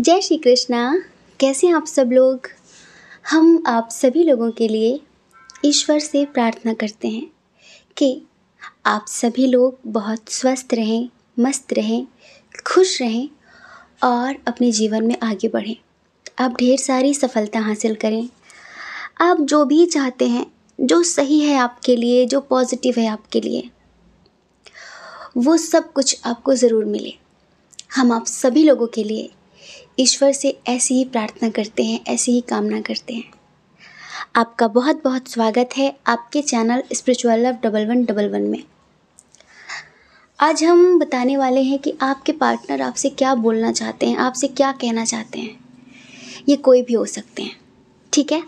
जय श्री कृष्णा कैसे हैं आप सब लोग हम आप सभी लोगों के लिए ईश्वर से प्रार्थना करते हैं कि आप सभी लोग बहुत स्वस्थ रहें मस्त रहें खुश रहें और अपने जीवन में आगे बढ़ें आप ढेर सारी सफलता हासिल करें आप जो भी चाहते हैं जो सही है आपके लिए जो पॉजिटिव है आपके लिए वो सब कुछ आपको ज़रूर मिले हम आप सभी लोगों के लिए ईश्वर से ऐसी ही प्रार्थना करते हैं ऐसी ही कामना करते हैं आपका बहुत बहुत स्वागत है आपके channel spiritual love double one double one में आज हम बताने वाले हैं कि आपके पार्टनर आपसे क्या बोलना चाहते हैं आपसे क्या कहना चाहते हैं ये कोई भी हो सकते हैं ठीक है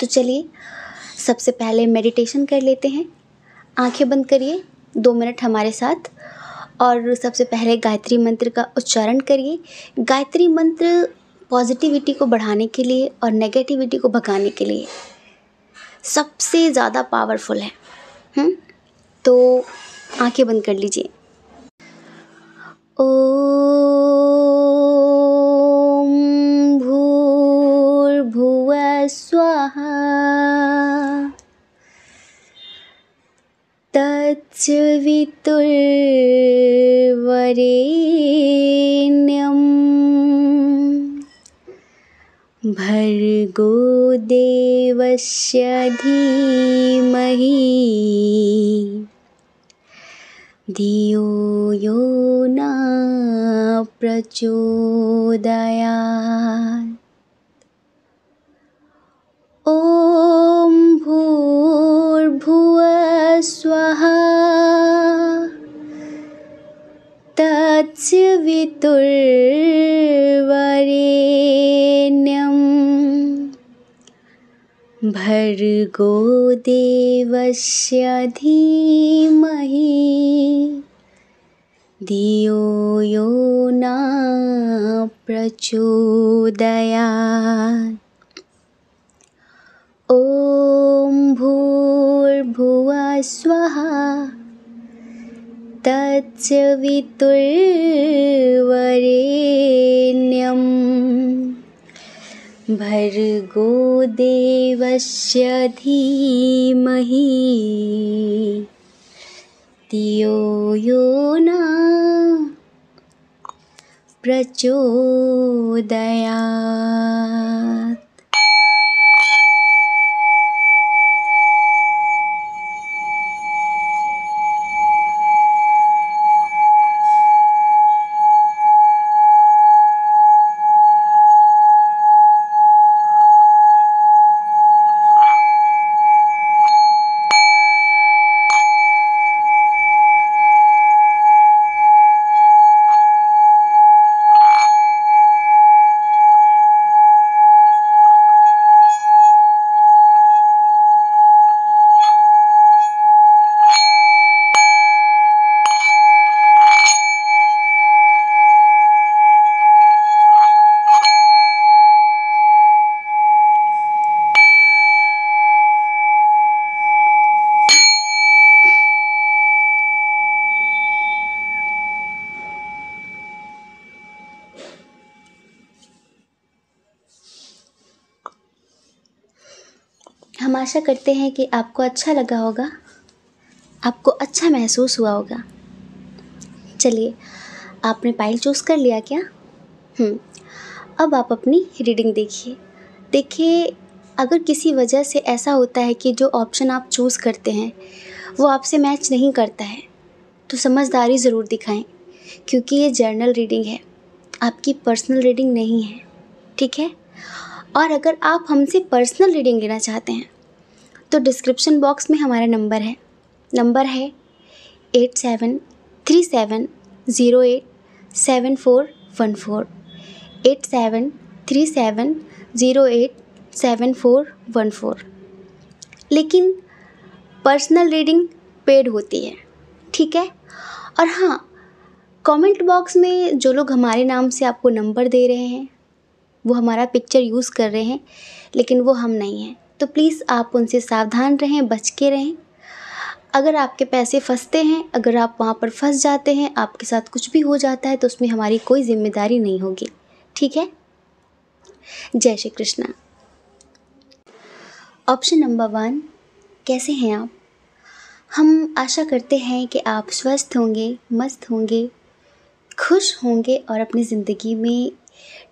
तो चलिए सबसे पहले मेडिटेशन कर लेते हैं आंखें बंद करिए दो मिनट हमारे साथ और सबसे पहले गायत्री मंत्र का उच्चारण करिए गायत्री मंत्र पॉजिटिविटी को बढ़ाने के लिए और नेगेटिविटी को भगाने के लिए सबसे ज़्यादा पावरफुल है हुँ? हम्म? तो आंखें बंद कर लीजिए ओ भूर्भुव स्वाहा तच्च वितुर्वरेण्यम् भर्गो देवस्य धीमहि धियो यो न प्रचोदयात् ॐ भूर्भुव स्वाहा तत्स्य भर्गो देवस्य धीमहि धियो यो न प्रचोदयात् ॐ भूर्भुवः स्वः तत्सवितुर्वरेण्यं भर्गो देवस्य धीमहि धियो यो न प्रचोदयात् आशा करते हैं कि आपको अच्छा लगा होगा आपको अच्छा महसूस हुआ होगा चलिए आपने पाइल चूज़ कर लिया क्या हम्म, अब आप अपनी रीडिंग देखिए देखिए अगर किसी वजह से ऐसा होता है कि जो ऑप्शन आप चूज़ करते हैं वो आपसे मैच नहीं करता है तो समझदारी ज़रूर दिखाएं क्योंकि ये जर्नल रीडिंग है आपकी पर्सनल रीडिंग नहीं है ठीक है और अगर आप हमसे पर्सनल रीडिंग लेना चाहते हैं तो डिस्क्रिप्शन बॉक्स में हमारा नंबर है नंबर है eight seven three seven zero eight seven four one four eight seven three seven zero eight seven four one four लेकिन पर्सनल रीडिंग पेड होती है ठीक है और हाँ कमेंट बॉक्स में जो लोग हमारे नाम से आपको नंबर दे रहे हैं वो हमारा पिक्चर यूज़ कर रहे हैं लेकिन वो हम नहीं हैं तो प्लीज़ आप उनसे सावधान रहें बच के रहें अगर आपके पैसे फंसते हैं अगर आप वहाँ पर फंस जाते हैं आपके साथ कुछ भी हो जाता है तो उसमें हमारी कोई ज़िम्मेदारी नहीं होगी ठीक है जय Shri Krishna option number one कैसे हैं आप हम आशा करते हैं कि आप स्वस्थ होंगे मस्त होंगे खुश होंगे और अपनी ज़िंदगी में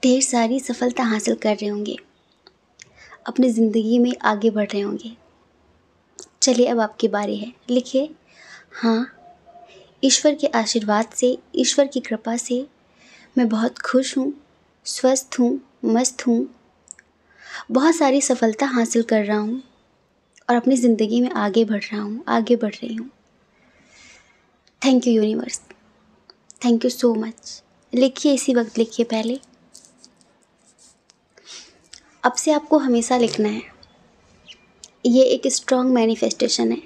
ढेर सारी सफलता हासिल कर रहे होंगे अपनी ज़िंदगी में आगे बढ़ रहे होंगे चलिए अब आपकी बारी है लिखिए हाँ ईश्वर के आशीर्वाद से ईश्वर की कृपा से मैं बहुत खुश हूँ स्वस्थ हूँ मस्त हूँ बहुत सारी सफलता हासिल कर रहा हूँ और अपनी ज़िंदगी में आगे बढ़ रहा हूँ आगे बढ़ रही हूँ thank you universe thank you so much लिखिए इसी वक्त लिखिए पहले अब से आपको हमेशा लिखना है ये एक स्ट्रॉन्ग मैनिफेस्टेशन है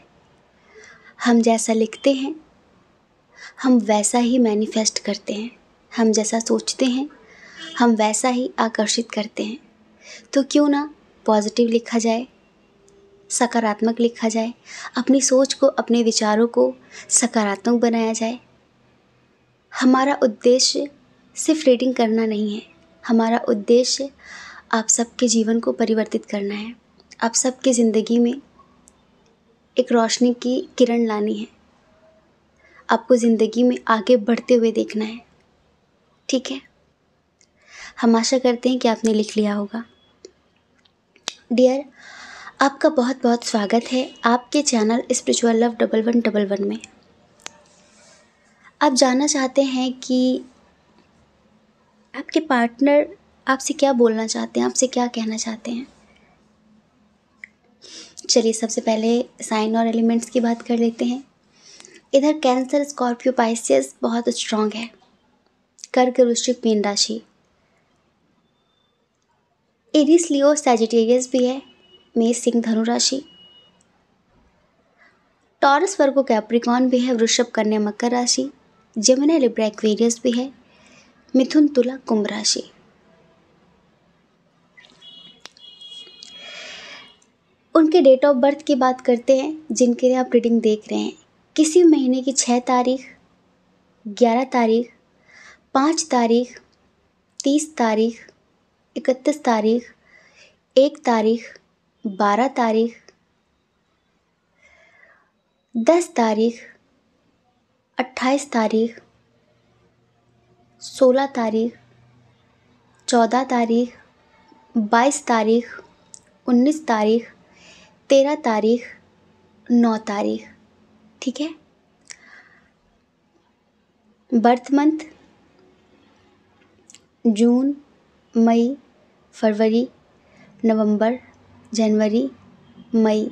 हम जैसा लिखते हैं हम वैसा ही मैनिफेस्ट करते हैं हम जैसा सोचते हैं हम वैसा ही आकर्षित करते हैं तो क्यों ना पॉजिटिव लिखा जाए सकारात्मक लिखा जाए अपनी सोच को अपने विचारों को सकारात्मक बनाया जाए हमारा उद्देश्य सिर्फ रीडिंग करना नहीं है हमारा उद्देश्य आप सबके जीवन को परिवर्तित करना है आप सबके ज़िंदगी में एक रोशनी की किरण लानी है आपको ज़िंदगी में आगे बढ़ते हुए देखना है ठीक है हम आशा करते हैं कि आपने लिख लिया होगा डियर आपका बहुत बहुत स्वागत है आपके channel spiritual love double one double one में आप जानना चाहते हैं कि आपके पार्टनर आपसे क्या बोलना चाहते हैं आपसे क्या कहना चाहते हैं चलिए सबसे पहले साइन और एलिमेंट्स की बात कर लेते हैं इधर कैंसर स्कॉर्पियो पाइसियस बहुत स्ट्रांग है कर्क वृश्चिक मीन राशि एरिस लियो सेजिटेरियस भी है मेष सिंह धनु राशि टॉरस वर्गो कैप्रिकॉन भी है वृषभ कन्या मकर राशि जमुना लिब्रा एक्वेरियस भी है मिथुन तुला कुंभ राशि उनके डेट ऑफ बर्थ की बात करते हैं जिनके लिए आप रीडिंग देख रहे हैं किसी महीने की छः तारीख ग्यारह तारीख पाँच तारीख तीस तारीख इकतीस तारीख एक तारीख बारह तारीख दस तारीख अट्ठाईस तारीख सोलह तारीख चौदह तारीख बाईस तारीख उन्नीस तारीख तेरह तारीख नौ तारीख ठीक है बर्थ मंथ जून मई फरवरी नवंबर जनवरी मई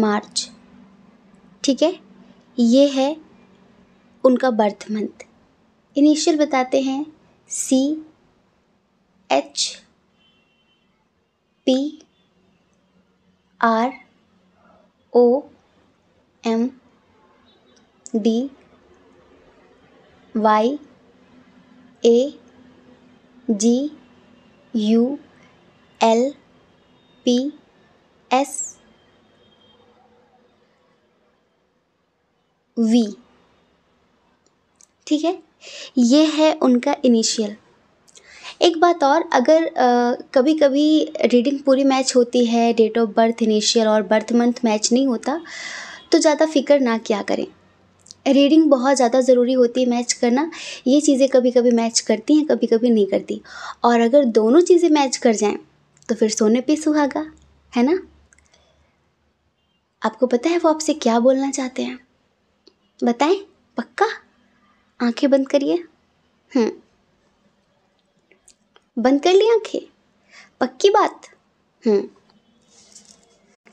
मार्च ठीक है ये है उनका बर्थ मंथ इनिशियल बताते हैं C H P R O M D Y A G U L P S V ठीक है ये है उनका इनिशियल एक बात और अगर कभी कभी रीडिंग पूरी मैच होती है डेट ऑफ बर्थ इनिशियल और बर्थ मंथ मैच नहीं होता तो ज़्यादा फ़िक्र ना किया करें रीडिंग बहुत ज़्यादा ज़रूरी होती है मैच करना ये चीज़ें कभी कभी मैच करती हैं कभी कभी नहीं करती और अगर दोनों चीज़ें मैच कर जाएं तो फिर सोने पे सुहागा है ना आपको पता है वो आपसे क्या बोलना चाहते हैं बताएं पक्का आंखें बंद करिए हम्म बंद कर ली आंखें पक्की बात हम्म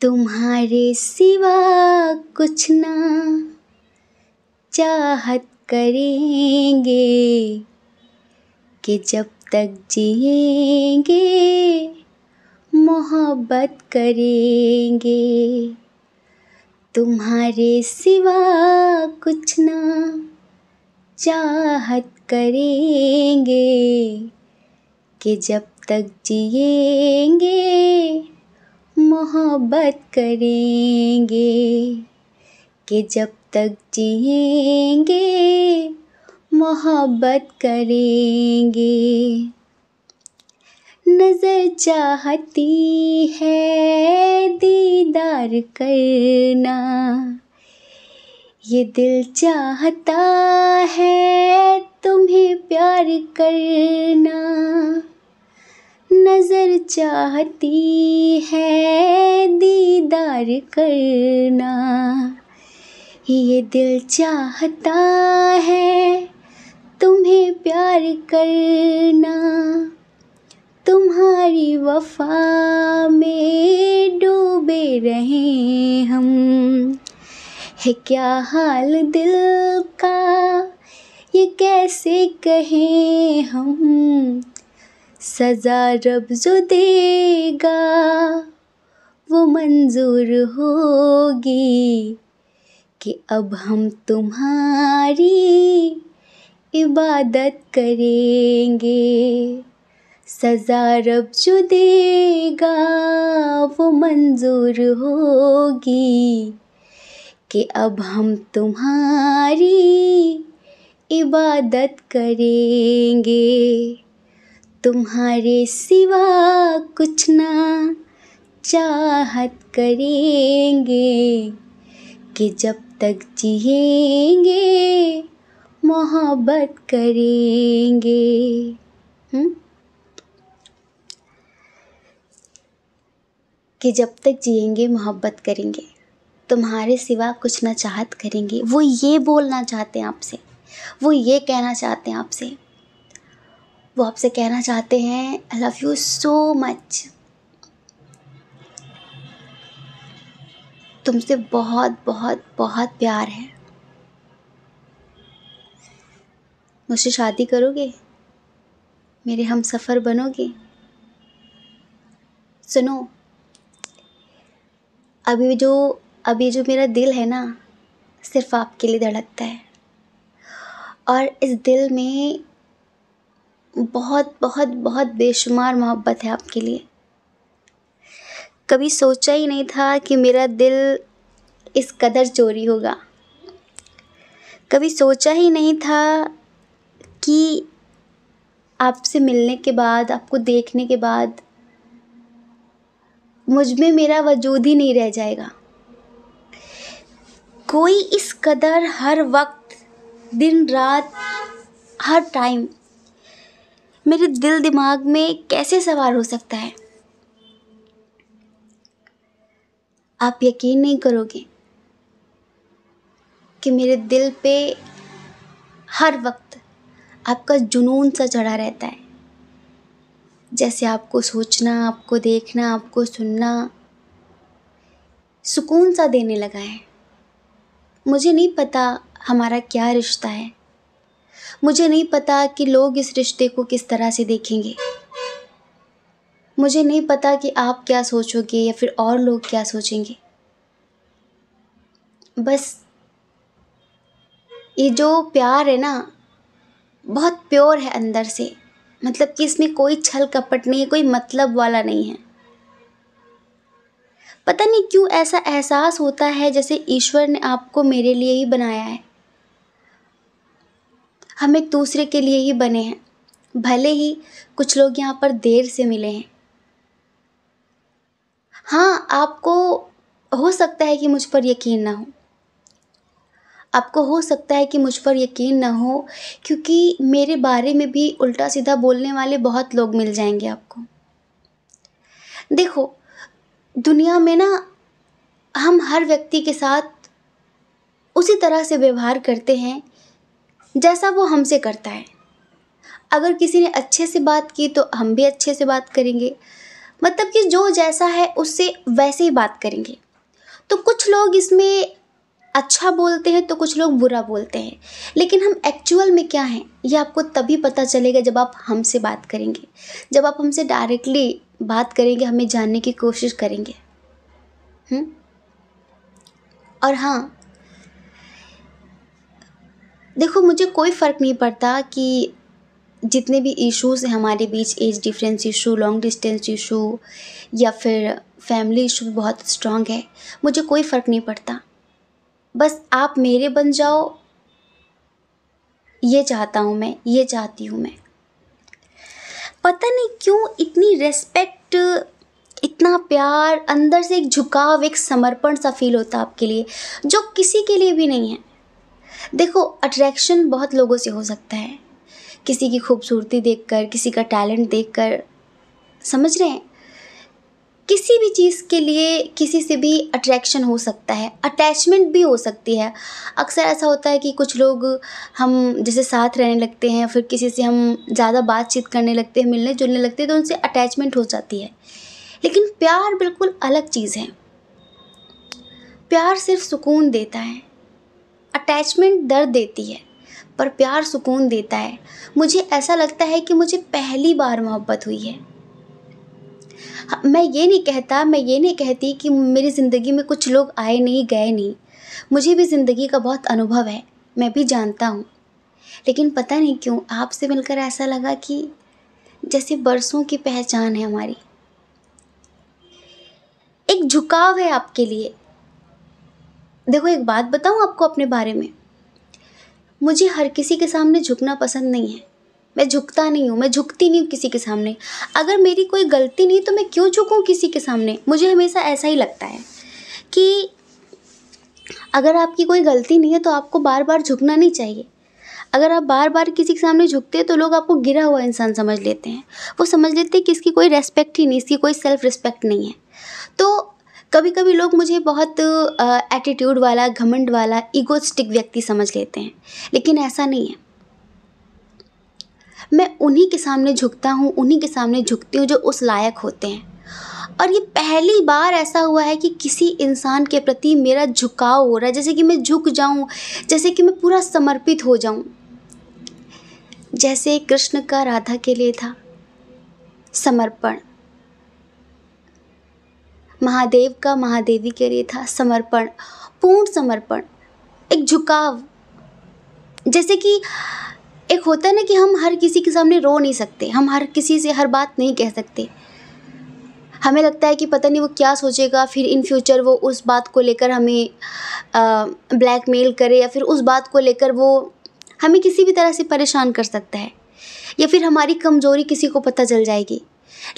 तुम्हारे सिवा कुछ ना चाहत करेंगे कि जब तक जिएंगे मोहब्बत करेंगे तुम्हारे सिवा कुछ ना चाहत करेंगे कि जब तक जिएंगे मोहब्बत करेंगे कि जब तक जिएंगे मोहब्बत करेंगे नज़र चाहती है दीदार करना ये दिल चाहता है तुम्हें प्यार करना नज़र चाहती है दीदार करना ये दिल चाहता है तुम्हें प्यार करना तुम्हारी वफा में डूबे रहे हम है क्या हाल दिल का ये कैसे कहें हम सज़ा रब जो देगा वो मंजूर होगी कि अब हम तुम्हारी इबादत करेंगे सज़ा रब जो देगा वो मंजूर होगी कि अब हम तुम्हारी इबादत करेंगे तुम्हारे सिवा कुछ ना चाहत करेंगे कि जब तक जिएंगे मोहब्बत करेंगे हुँ? हम्म? कि जब तक जिएंगे मोहब्बत करेंगे तुम्हारे सिवा कुछ ना चाहत करेंगे वो ये बोलना चाहते हैं आपसे वो ये कहना चाहते हैं आपसे वो आपसे कहना चाहते हैं I love you so much तुमसे बहुत बहुत बहुत प्यार है मुझसे शादी करोगे मेरे हम सफ़र बनोगे सुनो अभी जो अब ये जो मेरा दिल है ना सिर्फ आपके लिए धड़कता है और इस दिल में बहुत बहुत बहुत बेशुमार मोहब्बत है आपके लिए कभी सोचा ही नहीं था कि मेरा दिल इस कदर चोरी होगा कभी सोचा ही नहीं था कि आपसे मिलने के बाद आपको देखने के बाद मुझ में मेरा वजूद ही नहीं रह जाएगा कोई इस कदर हर वक्त दिन रात हर टाइम मेरे दिल दिमाग में कैसे सवार हो सकता है आप यकीन नहीं करोगे कि मेरे दिल पे हर वक्त आपका जुनून सा चढ़ा रहता है जैसे आपको सोचना आपको देखना आपको सुनना सुकून सा देने लगा है मुझे नहीं पता हमारा क्या रिश्ता है मुझे नहीं पता कि लोग इस रिश्ते को किस तरह से देखेंगे मुझे नहीं पता कि आप क्या सोचोगे या फिर और लोग क्या सोचेंगे बस ये जो प्यार है ना बहुत प्योर है अंदर से मतलब कि इसमें कोई छल कपट नहीं है कोई मतलब वाला नहीं है पता नहीं क्यों ऐसा एहसास होता है जैसे ईश्वर ने आपको मेरे लिए ही बनाया है हम एक दूसरे के लिए ही बने हैं भले ही कुछ लोग यहाँ पर देर से मिले हैं हाँ आपको हो सकता है कि मुझ पर यकीन ना हो आपको हो सकता है कि मुझ पर यकीन ना हो क्योंकि मेरे बारे में भी उल्टा सीधा बोलने वाले बहुत लोग मिल जाएंगे आपको देखो दुनिया में ना हम हर व्यक्ति के साथ उसी तरह से व्यवहार करते हैं जैसा वो हमसे करता है अगर किसी ने अच्छे से बात की तो हम भी अच्छे से बात करेंगे मतलब कि जो जैसा है उससे वैसे ही बात करेंगे तो कुछ लोग इसमें अच्छा बोलते हैं तो कुछ लोग बुरा बोलते हैं लेकिन हम एक्चुअल में क्या हैं ये आपको तभी पता चलेगा जब आप हमसे बात करेंगे जब आप हमसे डायरेक्टली बात करेंगे हमें जानने की कोशिश करेंगे हुँ? हम्म? और हाँ देखो मुझे कोई फ़र्क नहीं पड़ता कि जितने भी इश्यूज़ हैं हमारे बीच age difference issue long distance issue या फिर फैमिली इशू बहुत स्ट्रांग है मुझे कोई फ़र्क नहीं पड़ता बस आप मेरे बन जाओ ये चाहता हूँ मैं ये चाहती हूँ मैं पता नहीं क्यों इतनी रेस्पेक्ट इतना प्यार अंदर से एक झुकाव एक समर्पण सा फील होता है आपके लिए जो किसी के लिए भी नहीं है देखो अट्रैक्शन बहुत लोगों से हो सकता है किसी की खूबसूरती देखकर किसी का टैलेंट देखकर समझ रहे हैं किसी भी चीज़ के लिए किसी से भी अट्रैक्शन हो सकता है अटैचमेंट भी हो सकती है अक्सर ऐसा होता है कि कुछ लोग हम जैसे साथ रहने लगते हैं फिर किसी से हम ज़्यादा बातचीत करने लगते हैं मिलने जुलने लगते हैं तो उनसे अटैचमेंट हो जाती है लेकिन प्यार बिल्कुल अलग चीज़ है प्यार सिर्फ सुकून देता है अटैचमेंट दर्द देती है पर प्यार सुकून देता है मुझे ऐसा लगता है कि मुझे पहली बार मोहब्बत हुई है हाँ, मैं ये नहीं कहता मैं ये नहीं कहती कि मेरी ज़िंदगी में कुछ लोग आए नहीं गए नहीं मुझे भी ज़िंदगी का बहुत अनुभव है मैं भी जानता हूँ लेकिन पता नहीं क्यों आपसे मिलकर ऐसा लगा कि जैसे बरसों की पहचान है हमारी एक झुकाव है आपके लिए देखो एक बात बताऊँ आपको अपने बारे में मुझे हर किसी के सामने झुकना पसंद नहीं है मैं झुकता नहीं हूँ मैं झुकती नहीं हूँ किसी के सामने अगर मेरी कोई गलती नहीं तो मैं क्यों झुकूँ किसी के सामने मुझे हमेशा ऐसा ही लगता है कि अगर आपकी कोई गलती नहीं है तो आपको बार बार झुकना नहीं चाहिए अगर आप बार बार किसी के सामने झुकते हैं तो लोग आपको गिरा हुआ इंसान समझ लेते हैं वो समझ लेते हैं कि इसकी कोई रेस्पेक्ट ही नहीं इसकी कोई सेल्फ रिस्पेक्ट नहीं है तो कभी कभी लोग मुझे बहुत एटीट्यूड वाला घमंड वाला ईगोस्टिक व्यक्ति समझ लेते हैं लेकिन ऐसा नहीं है मैं उन्हीं के सामने झुकता हूँ उन्हीं के सामने झुकती हूँ जो उस लायक होते हैं और ये पहली बार ऐसा हुआ है कि किसी इंसान के प्रति मेरा झुकाव हो रहा है जैसे कि मैं झुक जाऊँ जैसे कि मैं पूरा समर्पित हो जाऊँ जैसे कृष्ण का राधा के लिए था समर्पण महादेव का महादेवी के लिए था समर्पण पूर्ण समर्पण एक झुकाव जैसे कि एक होता है ना कि हम हर किसी के सामने रो नहीं सकते हम हर किसी से हर बात नहीं कह सकते हमें लगता है कि पता नहीं वो क्या सोचेगा फिर इन फ्यूचर वो उस बात को लेकर हमें ब्लैकमेल करे या फिर उस बात को लेकर वो हमें किसी भी तरह से परेशान कर सकता है या फिर हमारी कमज़ोरी किसी को पता चल जाएगी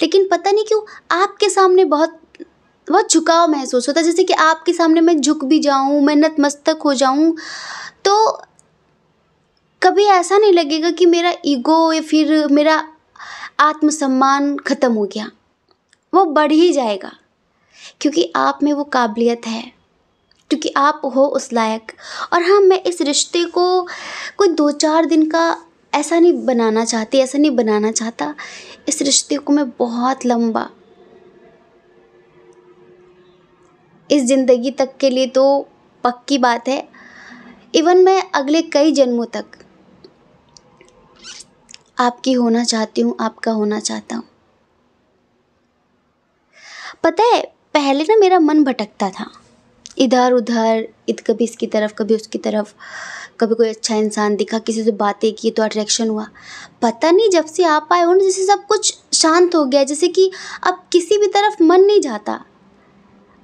लेकिन पता नहीं क्यों आपके सामने बहुत बहुत झुकाव महसूस होता है जैसे कि आपके सामने मैं झुक भी जाऊँ मैं नतमस्तक हो जाऊँ तो कभी ऐसा नहीं लगेगा कि मेरा ईगो या फिर मेरा आत्मसम्मान ख़त्म हो गया वो बढ़ ही जाएगा क्योंकि आप में वो काबिलियत है क्योंकि आप हो उस लायक और हाँ मैं इस रिश्ते को कोई दो चार दिन का ऐसा नहीं बनाना चाहती ऐसा नहीं बनाना चाहता इस रिश्ते को मैं बहुत लंबा इस ज़िंदगी तक के लिए तो पक्की बात है इवन मैं अगले कई जन्मों तक आपकी होना चाहती हूँ आपका होना चाहता हूँ पता है पहले ना मेरा मन भटकता था इधर उधर इत कभी इसकी तरफ कभी उसकी तरफ कभी कोई अच्छा इंसान दिखा किसी से बातें की तो अट्रैक्शन हुआ पता नहीं जब से आप आए हो ना जैसे सब कुछ शांत हो गया जैसे कि अब किसी भी तरफ मन नहीं जाता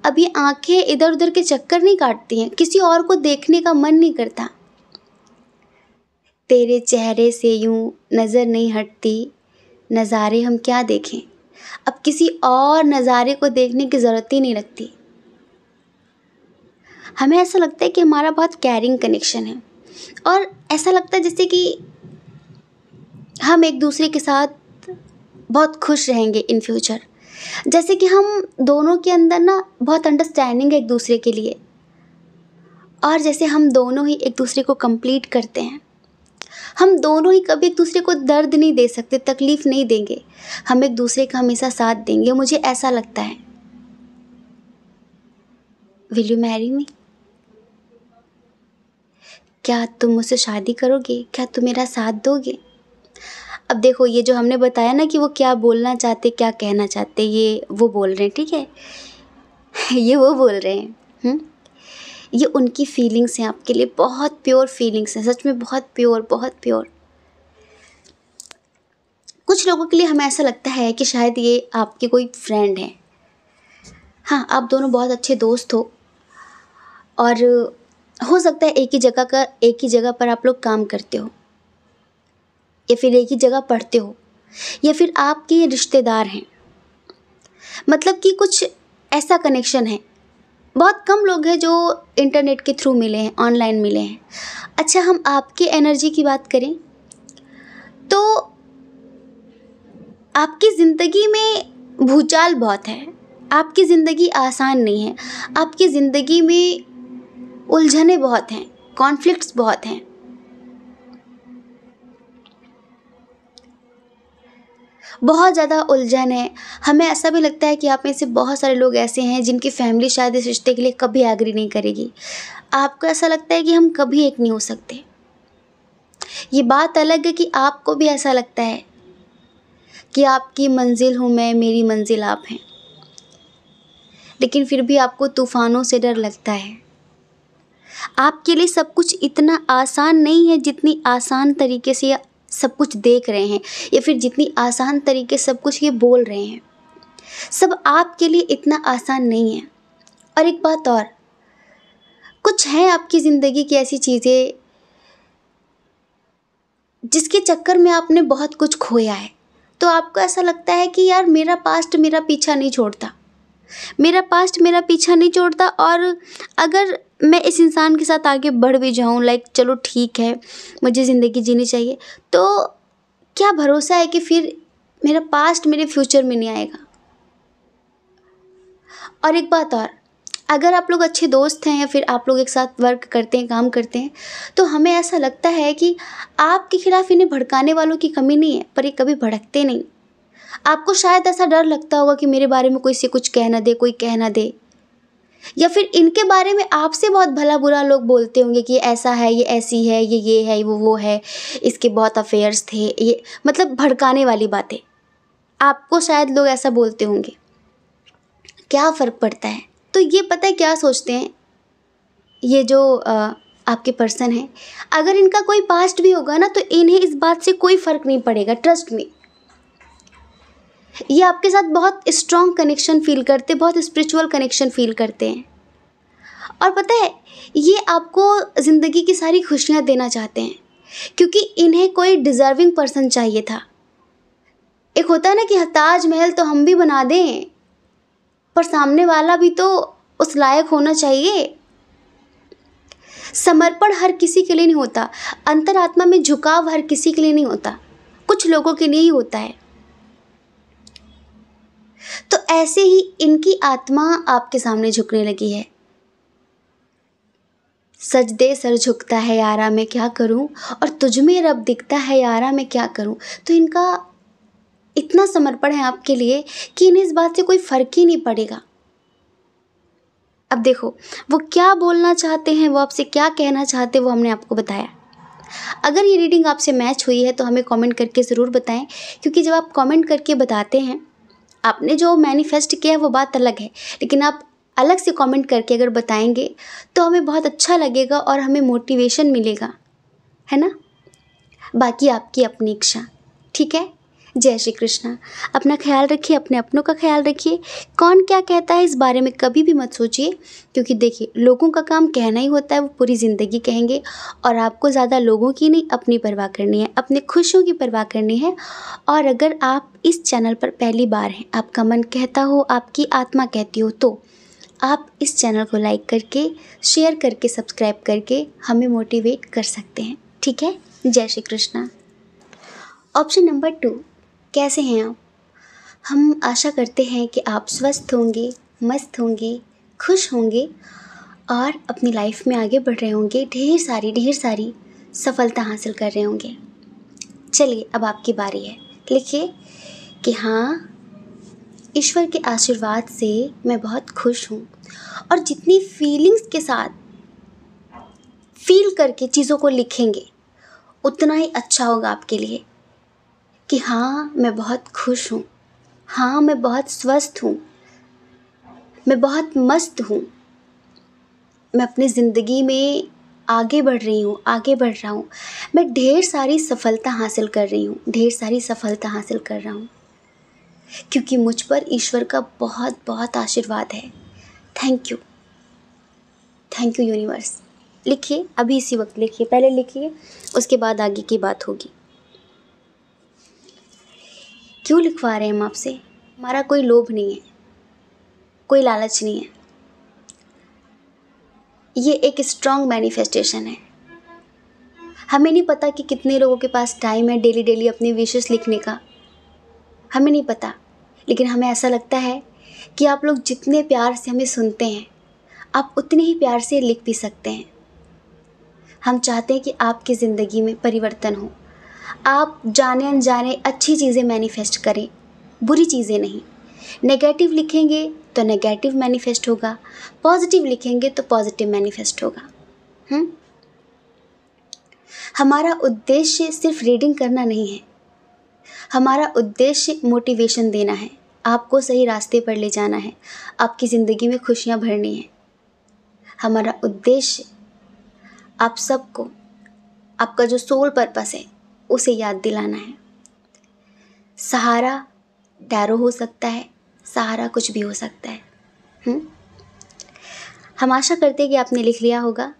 अब ये आँखें इधर उधर के चक्कर नहीं काटती हैं किसी और को देखने का मन नहीं करता तेरे चेहरे से यूँ नज़र नहीं हटती नज़ारे हम क्या देखें अब किसी और नज़ारे को देखने की ज़रूरत ही नहीं लगती हमें ऐसा लगता है कि हमारा बहुत कैरिंग कनेक्शन है और ऐसा लगता है जैसे कि हम एक दूसरे के साथ बहुत खुश रहेंगे इन फ्यूचर जैसे कि हम दोनों के अंदर ना बहुत अंडरस्टैंडिंग है एक दूसरे के लिए और जैसे हम दोनों ही एक दूसरे को कंप्लीट करते हैं हम दोनों ही कभी एक दूसरे को दर्द नहीं दे सकते तकलीफ़ नहीं देंगे हम एक दूसरे का हमेशा साथ देंगे मुझे ऐसा लगता है विल यू मैरी मी क्या तुम मुझसे शादी करोगे क्या तुम मेरा साथ दोगे अब देखो ये जो हमने बताया ना कि वो क्या बोलना चाहते क्या कहना चाहते ये वो बोल रहे हैं ठीक है ये वो बोल रहे हैं हुँ? हम्म? ये उनकी फीलिंग्स हैं आपके लिए बहुत प्योर फीलिंग्स हैं सच में बहुत प्योर बहुत प्योर कुछ लोगों के लिए हमें ऐसा लगता है कि शायद ये आपके कोई फ्रेंड हैं हाँ आप दोनों बहुत अच्छे दोस्त हो और हो सकता है एक ही जगह का एक ही जगह पर आप लोग काम करते हो या फिर एक ही जगह पढ़ते हो या फिर आपके रिश्तेदार हैं मतलब कि कुछ ऐसा कनेक्शन है बहुत कम लोग हैं जो इंटरनेट के थ्रू मिले हैं ऑनलाइन मिले हैं अच्छा हम आपकी एनर्जी की बात करें तो आपकी ज़िंदगी में भूचाल बहुत है आपकी ज़िंदगी आसान नहीं है आपकी ज़िंदगी में उलझने बहुत हैं कॉन्फ्लिक्ट्स बहुत हैं बहुत ज़्यादा उलझन है हमें ऐसा भी लगता है कि आप में से बहुत सारे लोग ऐसे हैं जिनकी फैमिली शायद इस रिश्ते के लिए कभी एग्री नहीं करेगी आपको ऐसा लगता है कि हम कभी एक नहीं हो सकते ये बात अलग है कि आपको भी ऐसा लगता है कि आपकी मंजिल हूँ मैं मेरी मंजिल आप हैं लेकिन फिर भी आपको तूफ़ानों से डर लगता है आपके लिए सब कुछ इतना आसान नहीं है जितनी आसान तरीके से सब कुछ देख रहे हैं या फिर जितनी आसान तरीके सब कुछ ये बोल रहे हैं सब आपके लिए इतना आसान नहीं है और एक बात और कुछ हैं आपकी ज़िंदगी की ऐसी चीज़ें जिसके चक्कर में आपने बहुत कुछ खोया है तो आपको ऐसा लगता है कि यार मेरा पास्ट मेरा पीछा नहीं छोड़ता मेरा पास्ट मेरा पीछा नहीं छोड़ता और अगर मैं इस इंसान के साथ आगे बढ़ भी जाऊँ लाइक चलो ठीक है मुझे ज़िंदगी जीनी चाहिए तो क्या भरोसा है कि फिर मेरा पास्ट मेरे फ्यूचर में नहीं आएगा और एक बात और अगर आप लोग अच्छे दोस्त हैं या फिर आप लोग एक साथ वर्क करते हैं काम करते हैं तो हमें ऐसा लगता है कि आपके खिलाफ इन्हें भड़काने वालों की कमी नहीं है पर ये कभी भड़कते नहीं आपको शायद ऐसा डर लगता होगा कि मेरे बारे में कोई से कुछ कहना दे कोई कहना दे या फिर इनके बारे में आपसे बहुत भला बुरा लोग बोलते होंगे कि ये ऐसा है ये ऐसी है ये ये है वो वो है इसके बहुत अफेयर्स थे ये मतलब भड़काने वाली बातें आपको शायद लोग ऐसा बोलते होंगे क्या फ़र्क पड़ता है तो ये पता है क्या सोचते हैं ये जो आ, आपके पर्सन है अगर इनका कोई पास्ट भी होगा ना तो इन्हें इस बात से कोई फ़र्क नहीं पड़ेगा ट्रस्ट में ये आपके साथ बहुत स्ट्रॉन्ग कनेक्शन फील करते बहुत स्पिरिचुअल कनेक्शन फील करते हैं और पता है ये आपको ज़िंदगी की सारी खुशियाँ देना चाहते हैं क्योंकि इन्हें कोई डिज़र्विंग पर्सन चाहिए था एक होता है ना कि ताज महल तो हम भी बना दें पर सामने वाला भी तो उस लायक होना चाहिए समर्पण हर किसी के लिए नहीं होता अंतरात्मा में झुकाव हर किसी के लिए नहीं होता कुछ लोगों के लिए ही होता है तो ऐसे ही इनकी आत्मा आपके सामने झुकने लगी है सच दे सर झुकता है यारा मैं क्या करूं और तुझ में रब दिखता है यारा मैं क्या करूं तो इनका इतना समर्पण है आपके लिए कि इन्हें इस बात से कोई फ़र्क ही नहीं पड़ेगा अब देखो वो क्या बोलना चाहते हैं वो आपसे क्या कहना चाहते हैं वो हमने आपको बताया अगर ये रीडिंग आपसे मैच हुई है तो हमें कमेंट करके ज़रूर बताएं क्योंकि जब आप कमेंट करके बताते हैं आपने जो मैनिफेस्ट किया है वो बात अलग है लेकिन आप अलग से कमेंट करके अगर बताएंगे तो हमें बहुत अच्छा लगेगा और हमें मोटिवेशन मिलेगा है ना बाकी आपकी अपनी इच्छा ठीक है जय श्री कृष्णा अपना ख्याल रखिए अपने अपनों का ख्याल रखिए कौन क्या कहता है इस बारे में कभी भी मत सोचिए क्योंकि देखिए लोगों का काम कहना ही होता है वो पूरी ज़िंदगी कहेंगे और आपको ज़्यादा लोगों की नहीं अपनी परवाह करनी है अपने खुशियों की परवाह करनी है और अगर आप इस चैनल पर पहली बार हैं आपका मन कहता हो आपकी आत्मा कहती हो तो आप इस चैनल को लाइक करके शेयर करके सब्सक्राइब करके हमें मोटिवेट कर सकते हैं ठीक है जय Shri Krishna option number two कैसे हैं आप हम आशा करते हैं कि आप स्वस्थ होंगे मस्त होंगे खुश होंगे और अपनी लाइफ में आगे बढ़ रहे होंगे ढेर सारी ढेर सारी सफलता हासिल कर रहे होंगे चलिए अब आपकी बारी है लिखिए कि हाँ ईश्वर के आशीर्वाद से मैं बहुत खुश हूँ और जितनी फीलिंग्स के साथ फील करके चीज़ों को लिखेंगे उतना ही अच्छा होगा आपके लिए कि हाँ मैं बहुत खुश हूँ हाँ मैं बहुत स्वस्थ हूँ मैं बहुत मस्त हूँ मैं अपनी ज़िंदगी में आगे बढ़ रही हूँ आगे बढ़ रहा हूँ मैं ढेर सारी सफलता हासिल कर रही हूँ ढेर सारी सफलता हासिल कर रहा हूँ क्योंकि मुझ पर ईश्वर का बहुत बहुत आशीर्वाद है thank you thank you universe लिखिए अभी इसी वक्त लिखिए पहले लिखिए उसके बाद आगे की बात होगी क्यों लिखवा रहे हैं हम आपसे हमारा कोई लोभ नहीं है कोई लालच नहीं है ये एक स्ट्रॉन्ग मैनिफेस्टेशन है हमें नहीं पता कि कितने लोगों के पास टाइम है डेली डेली अपनी विशेष लिखने का हमें नहीं पता लेकिन हमें ऐसा लगता है कि आप लोग जितने प्यार से हमें सुनते हैं आप उतने ही प्यार से लिख भी सकते हैं हम चाहते हैं कि आपकी ज़िंदगी में परिवर्तन हो आप जाने अनजाने अच्छी चीज़ें मैनिफेस्ट करें बुरी चीज़ें नहीं नेगेटिव लिखेंगे तो नेगेटिव मैनिफेस्ट होगा पॉजिटिव लिखेंगे तो पॉजिटिव मैनिफेस्ट होगा हुँ? हम्म? हमारा उद्देश्य सिर्फ रीडिंग करना नहीं है हमारा उद्देश्य मोटिवेशन देना है आपको सही रास्ते पर ले जाना है आपकी ज़िंदगी में खुशियाँ भरनी है हमारा उद्देश्य आप सबको आपका जो सोल पर्पस है उसे याद दिलाना है सहारा डैरो हो सकता है सहारा कुछ भी हो सकता है हुँ? हम्म? हम आशा करते हैं कि आपने लिख लिया होगा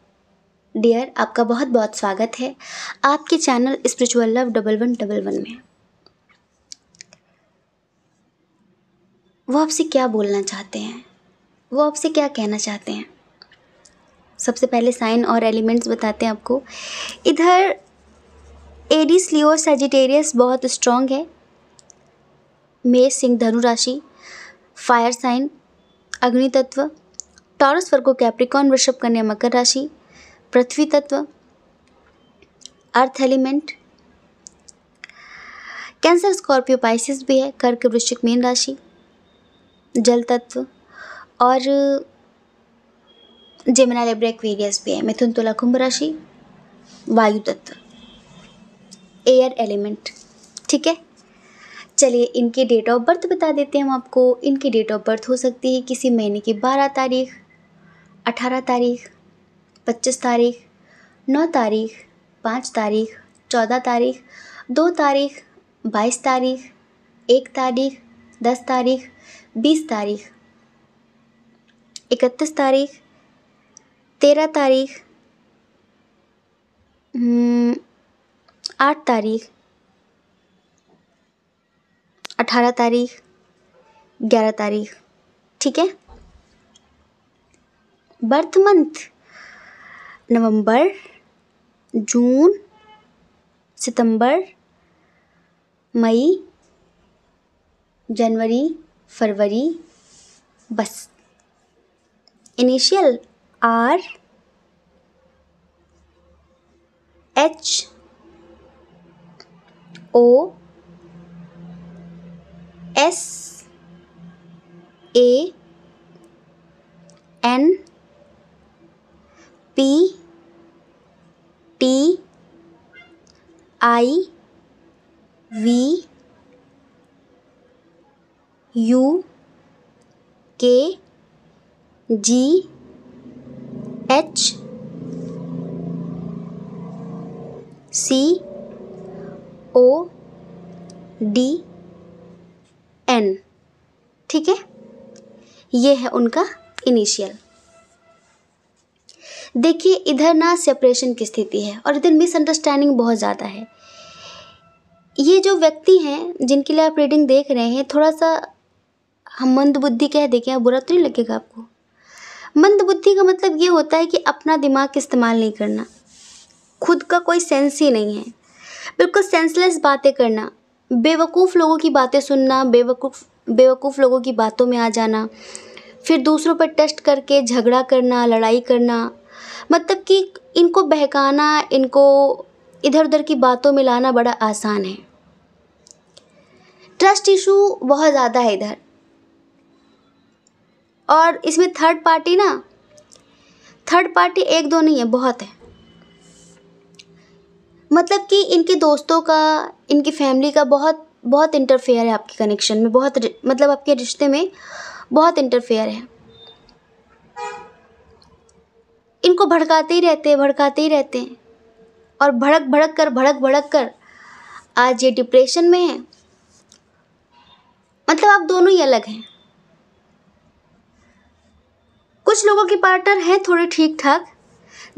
डियर आपका बहुत बहुत स्वागत है आपके channel spiritual love double one double one में वो आपसे क्या बोलना चाहते हैं वो आपसे क्या कहना चाहते हैं सबसे पहले साइन और एलिमेंट्स बताते हैं आपको इधर एडिस लियो सेजिटेरियस बहुत स्ट्रॉन्ग है मेष सिंह धनु राशि फायर साइन अग्नि तत्व टॉरस वर्गो कैप्रिकॉन वृषभ कन्या मकर राशि पृथ्वी तत्व earth element Cancer Scorpio Pisces भी है कर्क वृश्चिक मीन राशि जल तत्व और जेमिना लेब्रा भी है मिथुन तुला कुंभ राशि वायु तत्व एयर एलिमेंट ठीक है चलिए इनकी डेट ऑफ बर्थ बता देते हैं हम आपको इनकी डेट ऑफ बर्थ हो सकती है किसी महीने की बारह तारीख अठारह तारीख पच्चीस तारीख नौ तारीख पाँच तारीख चौदह तारीख दो तारीख बाईस तारीख एक तारीख दस तारीख बीस तारीख इकतीस तारीख तेरह तारीख हम्म, आठ तारीख अठारह तारीख ग्यारह तारीख ठीक है बर्थ मंथ नवंबर जून सितंबर मई जनवरी फरवरी बस initial R H O S A N P T I V U K G H C O D N ठीक है ये है उनका इनिशियल देखिए इधर ना सेपरेशन की स्थिति है और इधर मिसअंडरस्टैंडिंग बहुत ज़्यादा है ये जो व्यक्ति हैं जिनके लिए आप रीडिंग देख रहे हैं थोड़ा सा हम मंद बुद्धि कह देखें बुरा तो नहीं लगेगा आपको मंद बुद्धि का मतलब ये होता है कि अपना दिमाग इस्तेमाल नहीं करना खुद का कोई सेंस ही नहीं है बिल्कुल सेंसलेस बातें करना बेवकूफ़ लोगों की बातें सुनना बेवकूफ़ बेवकूफ़ लोगों की बातों में आ जाना फिर दूसरों पर टेस्ट करके झगड़ा करना लड़ाई करना मतलब कि इनको बहकाना इनको इधर उधर की बातों में लाना बड़ा आसान है ट्रस्ट इशू बहुत ज़्यादा है इधर और इसमें थर्ड पार्टी ना थर्ड पार्टी एक दो नहीं है बहुत है मतलब कि इनके दोस्तों का इनकी फैमिली का बहुत बहुत इंटरफेयर है आपके कनेक्शन में बहुत मतलब आपके रिश्ते में बहुत इंटरफेयर है इनको भड़काते ही रहते हैं भड़काते ही रहते हैं और भड़क भड़क कर भड़क भड़क कर आज ये डिप्रेशन में है मतलब आप दोनों ही अलग हैं कुछ लोगों के पार्टनर हैं थोड़े ठीक ठाक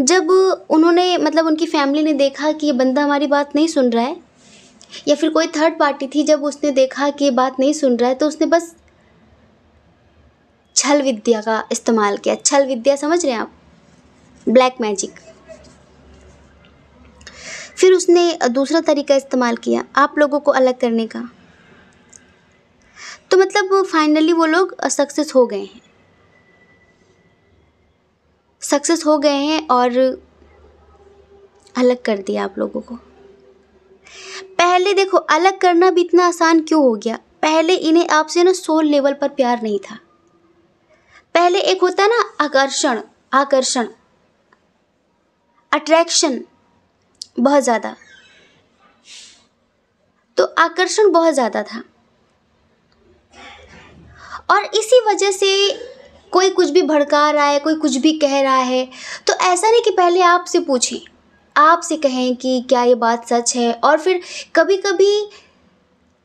जब उन्होंने मतलब उनकी फैमिली ने देखा कि ये बंदा हमारी बात नहीं सुन रहा है या फिर कोई थर्ड पार्टी थी जब उसने देखा कि ये बात नहीं सुन रहा है तो उसने बस छल विद्या का इस्तेमाल किया छल विद्या समझ रहे हैं आप ब्लैक मैजिक फिर उसने दूसरा तरीका इस्तेमाल किया आप लोगों को अलग करने का तो मतलब फाइनली वो लोग सक्सेस हो गए हैं सक्सेस हो गए हैं और अलग कर दिया आप लोगों को पहले देखो अलग करना भी इतना आसान क्यों हो गया पहले इन्हें आपसे ना सोल लेवल पर प्यार नहीं था पहले एक होता ना आकर्षण आकर्षण अट्रैक्शन बहुत ज़्यादा तो आकर्षण बहुत ज़्यादा था और इसी वजह से कोई कुछ भी भड़का रहा है कोई कुछ भी कह रहा है तो ऐसा नहीं कि पहले आपसे पूछें आपसे कहें कि क्या ये बात सच है और फिर कभी कभी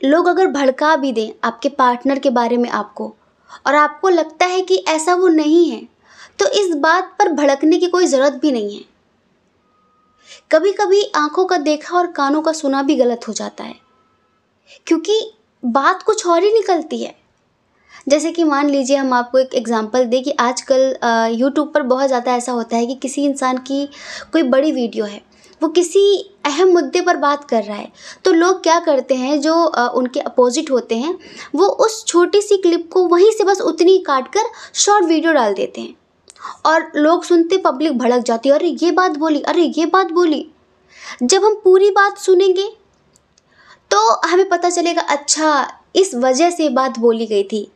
लोग अगर भड़का भी दें आपके पार्टनर के बारे में आपको और आपको लगता है कि ऐसा वो नहीं है तो इस बात पर भड़कने की कोई ज़रूरत भी नहीं है कभी कभी आंखों का देखा और कानों का सुना भी गलत हो जाता है क्योंकि बात कुछ और ही निकलती है जैसे कि मान लीजिए हम आपको एक एग्ज़ाम्पल दें कि आजकल यूट्यूब पर बहुत ज़्यादा ऐसा होता है कि किसी इंसान की कोई बड़ी वीडियो है वो किसी अहम मुद्दे पर बात कर रहा है तो लोग क्या करते हैं जो उनके अपोजिट होते हैं वो उस छोटी सी क्लिप को वहीं से बस उतनी काट कर शॉर्ट वीडियो डाल देते हैं और लोग सुनते पब्लिक भड़क जाती है अरे ये बात बोली अरे ये बात बोली जब हम पूरी बात सुनेंगे तो हमें पता चलेगा अच्छा इस वजह से बात बोली गई थी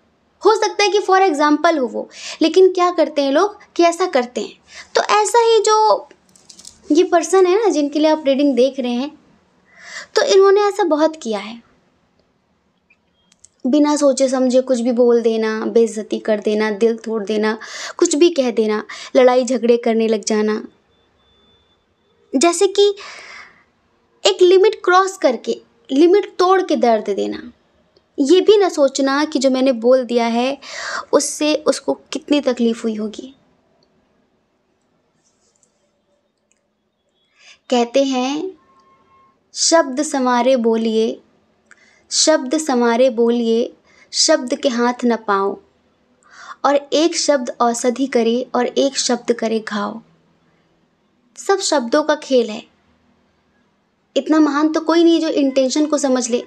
हो सकता है कि फॉर एग्ज़ाम्पल हो वो लेकिन क्या करते हैं लोग कि ऐसा करते हैं तो ऐसा ही जो ये पर्सन है ना जिनके लिए आप रीडिंग देख रहे हैं तो इन्होंने ऐसा बहुत किया है बिना सोचे समझे कुछ भी बोल देना बेइज्जती कर देना दिल तोड़ देना कुछ भी कह देना लड़ाई झगड़े करने लग जाना जैसे कि एक लिमिट क्रॉस करके लिमिट तोड़ के दर्द देना ये भी ना सोचना कि जो मैंने बोल दिया है उससे उसको कितनी तकलीफ़ हुई होगी कहते हैं शब्द संवारे बोलिए शब्द संवारे बोलिए शब्द के हाथ न पाओ और एक शब्द औषधि करे और एक शब्द करे घाव सब शब्दों का खेल है इतना महान तो कोई नहीं जो इंटेंशन को समझ ले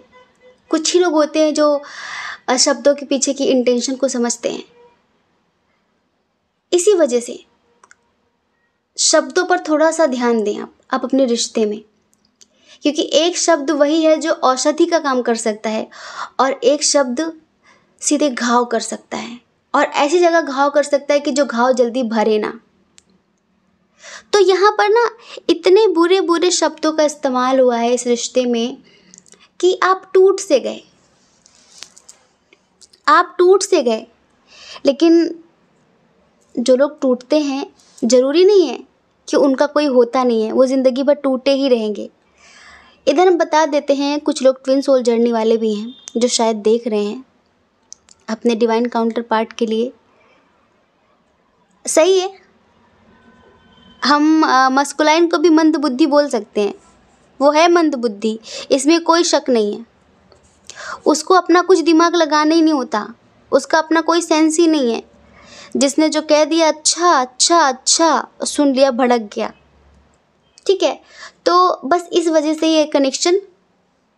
कुछ ही लोग होते हैं जो शब्दों के पीछे की इंटेंशन को समझते हैं इसी वजह से शब्दों पर थोड़ा सा ध्यान दें आप आप अपने रिश्ते में क्योंकि एक शब्द वही है जो औषधि का काम कर सकता है और एक शब्द सीधे घाव कर सकता है और ऐसी जगह घाव कर सकता है कि जो घाव जल्दी भरे ना तो यहाँ पर ना इतने बुरे बुरे शब्दों का इस्तेमाल हुआ है इस रिश्ते में कि आप टूट से गए आप टूट से गए लेकिन जो लोग टूटते हैं ज़रूरी नहीं है कि उनका कोई होता नहीं है वो ज़िंदगी भर टूटे ही रहेंगे इधर हम बता देते हैं कुछ लोग ट्विन सोल जर्नी वाले भी हैं जो शायद देख रहे हैं अपने डिवाइन काउंटर पार्ट के लिए सही है हम मस्कुलाइन को भी मंद बुद्धि बोल सकते हैं वो है मंदबुद्धि इसमें कोई शक नहीं है उसको अपना कुछ दिमाग लगाना ही नहीं होता उसका अपना कोई सेंस ही नहीं है जिसने जो कह दिया अच्छा अच्छा अच्छा सुन लिया भड़क गया ठीक है तो बस इस वजह से ये कनेक्शन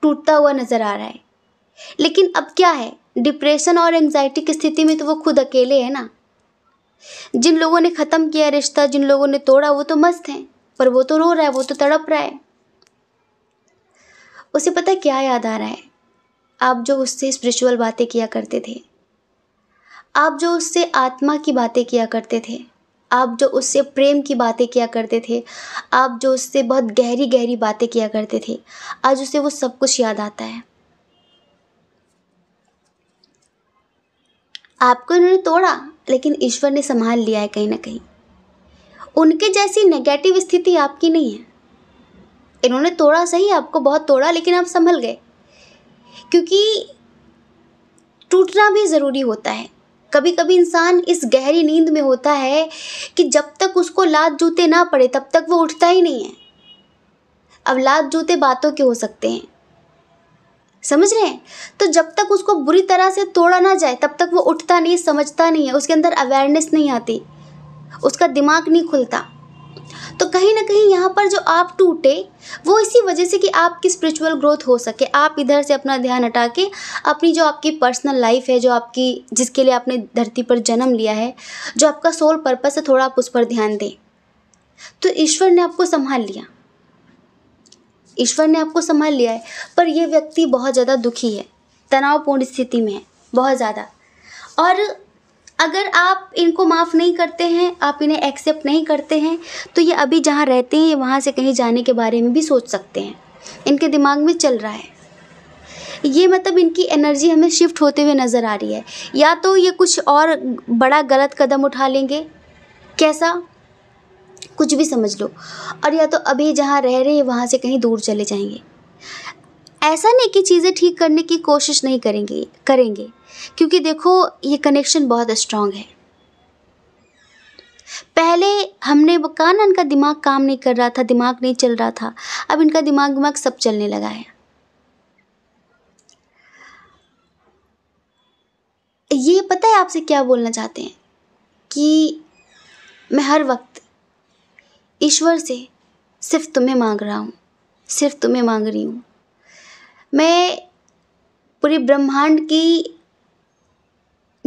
टूटता हुआ नज़र आ रहा है लेकिन अब क्या है डिप्रेशन और एंजाइटी की स्थिति में तो वो खुद अकेले है ना जिन लोगों ने ख़त्म किया रिश्ता जिन लोगों ने तोड़ा वो तो मस्त हैं पर वो तो रो रहा है वो तो तड़प रहा है उसे पता क्या याद आ रहा है आप जो उससे स्पिरिचुअल बातें किया करते थे आप जो उससे आत्मा की बातें किया करते थे आप जो उससे प्रेम की बातें किया करते थे आप जो उससे बहुत गहरी गहरी बातें किया करते थे आज उसे वो सब कुछ याद आता है आपको उन्होंने तोड़ा लेकिन ईश्वर ने संभाल लिया है कहीं ना कहीं उनके जैसी नेगेटिव स्थिति आपकी नहीं है इन्होंने तोड़ा सही आपको बहुत तोड़ा लेकिन आप संभल गए क्योंकि टूटना भी ज़रूरी होता है कभी कभी इंसान इस गहरी नींद में होता है कि जब तक उसको लात जूते ना पड़े तब तक वो उठता ही नहीं है अब लात जूते बातों के हो सकते हैं समझ रहे हैं तो जब तक उसको बुरी तरह से तोड़ा ना जाए तब तक वो उठता नहीं समझता नहीं है उसके अंदर अवेयरनेस नहीं आती उसका दिमाग नहीं खुलता तो कहीं ना कहीं यहाँ पर जो आप टूटे वो इसी वजह से कि आपकी स्पिरिचुअल ग्रोथ हो सके आप इधर से अपना ध्यान हटा के अपनी जो आपकी पर्सनल लाइफ है जो आपकी जिसके लिए आपने धरती पर जन्म लिया है जो आपका सोल पर्पस है थोड़ा आप उस पर ध्यान दें तो ईश्वर ने आपको संभाल लिया ईश्वर ने आपको संभाल लिया है पर यह व्यक्ति बहुत ज़्यादा दुखी है तनावपूर्ण स्थिति में है बहुत ज़्यादा और अगर आप इनको माफ़ नहीं करते हैं आप इन्हें एक्सेप्ट नहीं करते हैं तो ये अभी जहाँ रहते हैं ये वहाँ से कहीं जाने के बारे में भी सोच सकते हैं इनके दिमाग में चल रहा है ये मतलब इनकी एनर्जी हमें शिफ्ट होते हुए नज़र आ रही है या तो ये कुछ और बड़ा गलत कदम उठा लेंगे कैसा कुछ भी समझ लो और या तो अभी जहाँ रह रहे हैं वहाँ से कहीं दूर चले जाएंगे ऐसा नहीं कि चीज़ें ठीक करने की कोशिश नहीं करेंगे करेंगे क्योंकि देखो ये कनेक्शन बहुत स्ट्रांग है पहले हमने कहा ना इनका दिमाग काम नहीं कर रहा था दिमाग नहीं चल रहा था अब इनका दिमाग दिमाग सब चलने लगा है ये पता है आपसे क्या बोलना चाहते हैं कि मैं हर वक्त ईश्वर से सिर्फ तुम्हें मांग रहा हूँ सिर्फ तुम्हें मांग रही हूँ मैं पूरे ब्रह्मांड की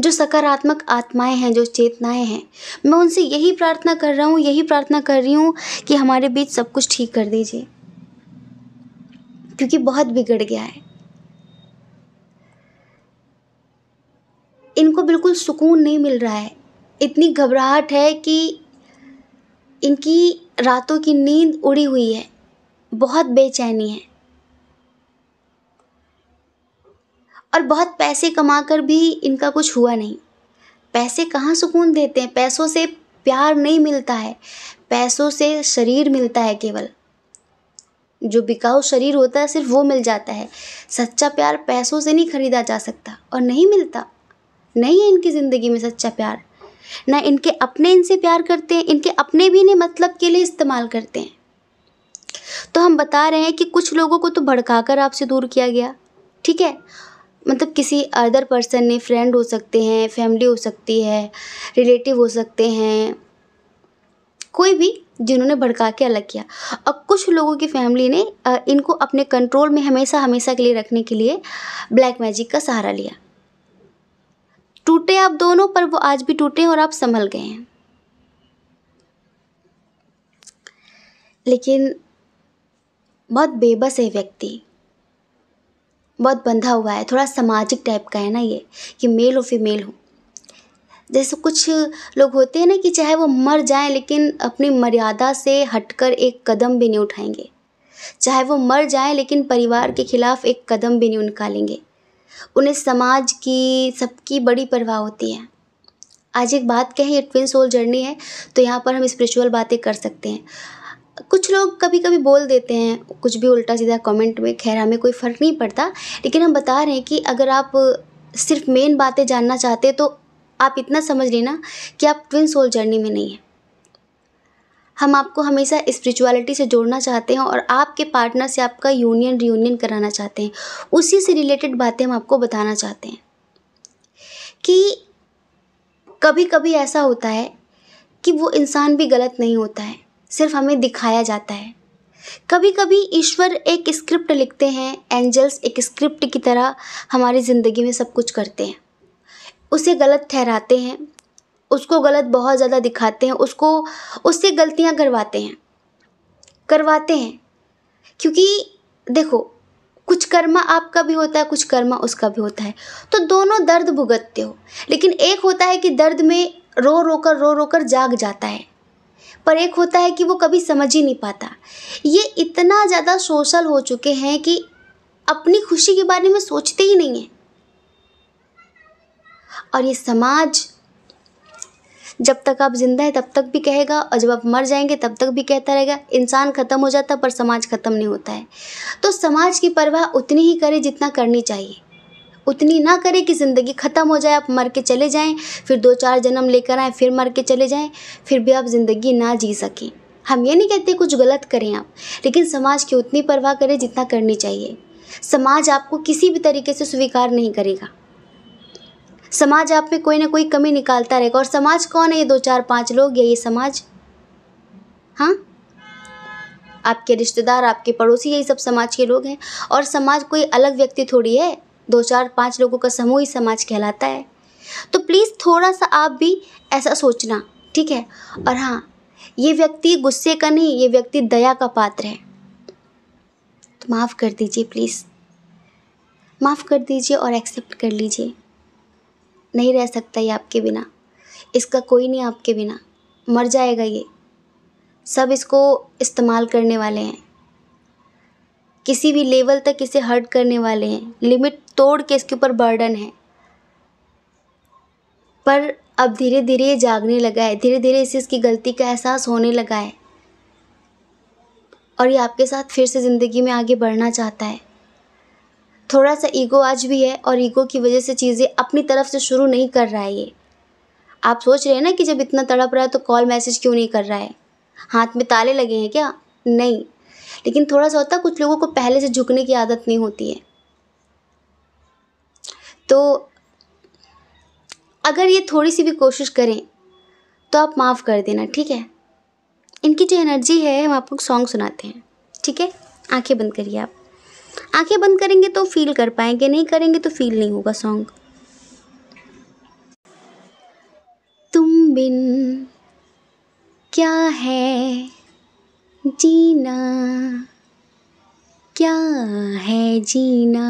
जो सकारात्मक आत्माएँ हैं जो चेतनाएँ हैं मैं उनसे यही प्रार्थना कर रहा हूँ यही प्रार्थना कर रही हूँ कि हमारे बीच सब कुछ ठीक कर दीजिए क्योंकि बहुत बिगड़ गया है इनको बिल्कुल सुकून नहीं मिल रहा है इतनी घबराहट है कि इनकी रातों की नींद उड़ी हुई है बहुत बेचैनी है और बहुत पैसे कमा कर भी इनका कुछ हुआ नहीं पैसे कहाँ सुकून देते हैं पैसों से प्यार नहीं मिलता है पैसों से शरीर मिलता है केवल जो बिकाऊ शरीर होता है सिर्फ वो मिल जाता है सच्चा प्यार पैसों से नहीं खरीदा जा सकता और नहीं मिलता नहीं है इनकी ज़िंदगी में सच्चा प्यार ना इनके अपने इनसे प्यार करते हैं इनके अपने भी इन्हें मतलब के लिए इस्तेमाल करते हैं तो हम बता रहे हैं कि कुछ लोगों को तो भड़का कर आपसे दूर किया गया ठीक है मतलब किसी अदर पर्सन ने फ्रेंड हो सकते हैं फैमिली हो सकती है रिलेटिव हो सकते हैं कोई भी जिन्होंने भड़का के अलग किया और कुछ लोगों की फैमिली ने इनको अपने कंट्रोल में हमेशा हमेशा के लिए रखने के लिए ब्लैक मैजिक का सहारा लिया टूटे आप दोनों पर वो आज भी टूटे और आप संभल गए हैं लेकिन बहुत बेबस है व्यक्ति बहुत बंधा हुआ है थोड़ा सामाजिक टाइप का है ना ये कि मेल हो फीमेल हो जैसे कुछ लोग होते हैं ना कि चाहे वो मर जाएं लेकिन अपनी मर्यादा से हटकर एक कदम भी नहीं उठाएंगे चाहे वो मर जाएं लेकिन परिवार के खिलाफ एक कदम भी नहीं निकालेंगे उन्हें समाज की सबकी बड़ी परवाह होती है आज एक बात कहें ये ट्विन सोल जर्नी है तो यहाँ पर हम स्पिरिचुअल बातें कर सकते हैं कुछ लोग कभी कभी बोल देते हैं कुछ भी उल्टा सीधा कमेंट में खैर हमें कोई फ़र्क नहीं पड़ता लेकिन हम बता रहे हैं कि अगर आप सिर्फ मेन बातें जानना चाहते तो आप इतना समझ लेना कि आप ट्विन सोल जर्नी में नहीं हैं हम आपको हमेशा स्पिरिचुअलिटी से जोड़ना चाहते हैं और आपके पार्टनर से आपका यूनियन रियूनियन कराना चाहते हैं उसी से रिलेटेड बातें हम आपको बताना चाहते हैं कि कभी कभी ऐसा होता है कि वो इंसान भी गलत नहीं होता है सिर्फ हमें दिखाया जाता है कभी कभी ईश्वर एक स्क्रिप्ट लिखते हैं एंजल्स एक स्क्रिप्ट की तरह हमारी ज़िंदगी में सब कुछ करते हैं उसे गलत ठहराते हैं उसको गलत बहुत ज़्यादा दिखाते हैं उसको उससे गलतियाँ करवाते हैं करवाते हैं क्योंकि देखो कुछ कर्मा आपका भी होता है कुछ कर्मा उसका भी होता है तो दोनों दर्द भुगतते हो लेकिन एक होता है कि दर्द में रो रो कर रो रो कर जाग जाता है पर एक होता है कि वो कभी समझ ही नहीं पाता ये इतना ज़्यादा सोशल हो चुके हैं कि अपनी खुशी के बारे में सोचते ही नहीं हैं और ये समाज जब तक आप ज़िंदा है तब तक भी कहेगा और जब आप मर जाएंगे तब तक भी कहता रहेगा इंसान ख़त्म हो जाता पर समाज ख़त्म नहीं होता है तो समाज की परवाह उतनी ही करे जितना करनी चाहिए उतनी ना करें कि ज़िंदगी ख़त्म हो जाए आप मर के चले जाएं फिर दो चार जन्म लेकर आएँ फिर मर के चले जाएं फिर भी आप ज़िंदगी ना जी सकें हम ये नहीं कहते कुछ गलत करें आप लेकिन समाज की उतनी परवाह करें जितना करनी चाहिए समाज आपको किसी भी तरीके से स्वीकार नहीं करेगा समाज आप में कोई ना कोई कमी निकालता रहेगा और समाज कौन है ये दो चार पाँच लोग या ये समाज हाँ आपके रिश्तेदार आपके पड़ोसी यही सब समाज के लोग हैं और समाज कोई अलग व्यक्ति थोड़ी है दो चार पाँच लोगों का समूह ही समाज कहलाता है तो प्लीज़ थोड़ा सा आप भी ऐसा सोचना ठीक है और हाँ ये व्यक्ति गुस्से का नहीं ये व्यक्ति दया का पात्र है तो माफ़ कर दीजिए प्लीज़ माफ़ कर दीजिए और एक्सेप्ट कर लीजिए नहीं रह सकता ये आपके बिना इसका कोई नहीं आपके बिना मर जाएगा ये सब इसको इस्तेमाल करने वाले हैं किसी भी लेवल तक इसे हर्ट करने वाले हैं लिमिट तोड़ के इसके ऊपर बर्डन है पर अब धीरे धीरे ये जागने लगा है धीरे धीरे इसे इसकी गलती का एहसास होने लगा है और ये आपके साथ फिर से ज़िंदगी में आगे बढ़ना चाहता है थोड़ा सा ईगो आज भी है और ईगो की वजह से चीज़ें अपनी तरफ से शुरू नहीं कर रहा है ये आप सोच रहे हैं ना कि जब इतना तड़प रहा है तो कॉल मैसेज क्यों नहीं कर रहा है हाथ में ताले लगे हैं क्या नहीं लेकिन थोड़ा सा होता कुछ लोगों को पहले से झुकने की आदत नहीं होती है तो अगर ये थोड़ी सी भी कोशिश करें तो आप माफ़ कर देना ठीक है इनकी जो एनर्जी है हम आपको सॉन्ग सुनाते हैं ठीक है आंखें बंद करिए आप आंखें बंद करेंगे तो फील कर पाएंगे नहीं करेंगे तो फील नहीं होगा सॉन्ग तुम बिन क्या है जीना क्या है जीना